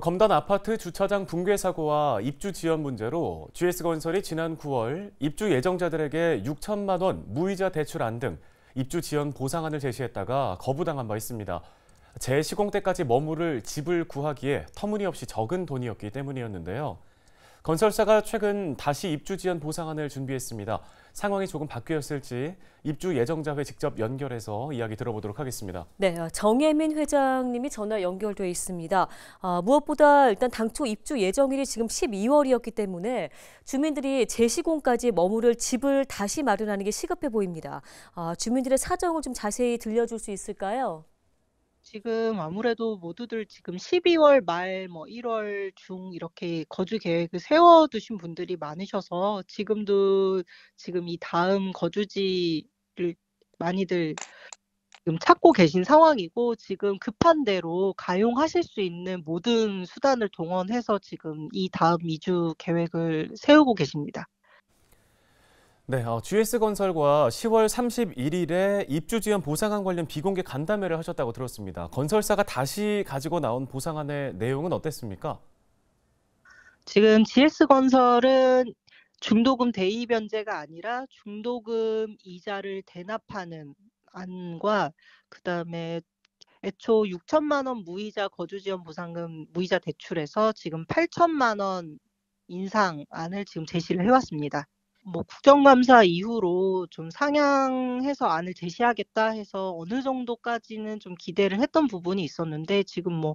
검단 아파트 주차장 붕괴 사고와 입주 지연 문제로 GS건설이 지난 9월 입주 예정자들에게 6천만 원 무이자 대출안 등 입주 지연 보상안을 제시했다가 거부당한 바 있습니다. 재시공 때까지 머무를 집을 구하기에 터무니없이 적은 돈이었기 때문이었는데요. 건설사가 최근 다시 입주 지연 보상안을 준비했습니다. 상황이 조금 바뀌었을지 입주 예정자회 직접 연결해서 이야기 들어보도록 하겠습니다. 네, 어, 정혜민 회장님이 전화 연결돼 있습니다. 아, 무엇보다 일단 당초 입주 예정일이 지금 12월이었기 때문에 주민들이 재시공까지 머무를 집을 다시 마련하는 게 시급해 보입니다. 아, 주민들의 사정을 좀 자세히 들려줄 수 있을까요? 지금 아무래도 모두들 지금 12월 말, 뭐 1월 중 이렇게 거주 계획을 세워두신 분들이 많으셔서 지금도 지금 이 다음 거주지를 많이들 지금 찾고 계신 상황이고 지금 급한 대로 가용하실 수 있는 모든 수단을 동원해서 지금 이 다음 2주 계획을 세우고 계십니다. 네, 어, GS건설과 10월 31일에 입주지원 보상안 관련 비공개 간담회를 하셨다고 들었습니다. 건설사가 다시 가지고 나온 보상안의 내용은 어땠습니까? 지금 GS건설은 중도금 대입 변제가 아니라 중도금 이자를 대납하는 안과 그다음에 애초 6천만 원 무이자 거주지원 보상금 무이자 대출에서 지금 8천만 원 인상안을 지금 제시를 해왔습니다. 뭐 국정감사 이후로 좀 상향해서 안을 제시하겠다 해서 어느 정도까지는 좀 기대를 했던 부분이 있었는데 지금 뭐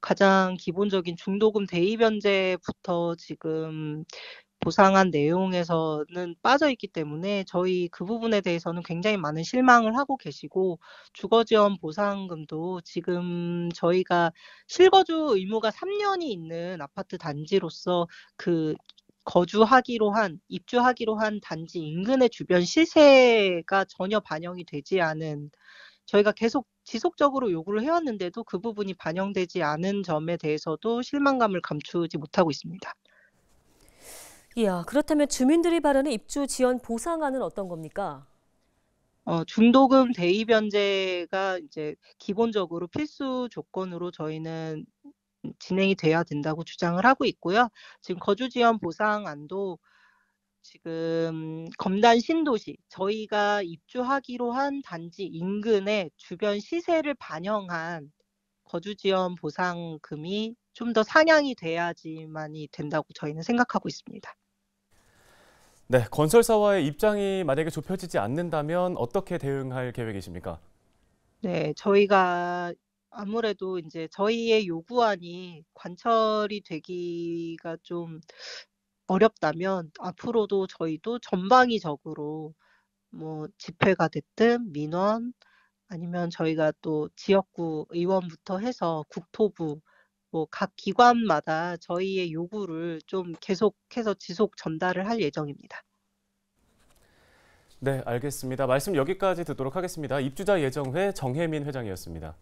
가장 기본적인 중도금 대입 현재부터 지금 보상한 내용에서는 빠져 있기 때문에 저희 그 부분에 대해서는 굉장히 많은 실망을 하고 계시고 주거지원 보상금도 지금 저희가 실거주 의무가 3년이 있는 아파트 단지로서 그 거주하기로 한, 입주하기로 한 단지 인근의 주변 시세가 전혀 반영이 되지 않은 저희가 계속 지속적으로 요구를 해왔는데도 그 부분이 반영되지 않은 점에 대해서도 실망감을 감추지 못하고 있습니다. 이야, 그렇다면 주민들이 바라는 입주 지원 보상안은 어떤 겁니까? 어, 중도금 대입 변제가 이제 기본적으로 필수 조건으로 저희는 진행이 돼야 된다고 주장을 하고 있고요. 지금 거주지원 보상안도 지금 검단 신도시 저희가 입주하기로 한 단지 인근의 주변 시세를 반영한 거주지원 보상금이 좀 더 상향이 돼야지만이 된다고 저희는 생각하고 있습니다. 네, 건설사와의 입장이 만약에 좁혀지지 않는다면 어떻게 대응할 계획이십니까? 네, 저희가 아무래도 이제 저희의 요구안이 관철이 되기가 좀 어렵다면 앞으로도 저희도 전방위적으로 뭐 집회가 됐든 민원 아니면 저희가 또 지역구 의원부터 해서 국토부 뭐 각 기관마다 저희의 요구를 좀 계속해서 지속 전달을 할 예정입니다. 네, 알겠습니다. 말씀 여기까지 듣도록 하겠습니다. 입주자 예정회 정혜민 회장이었습니다.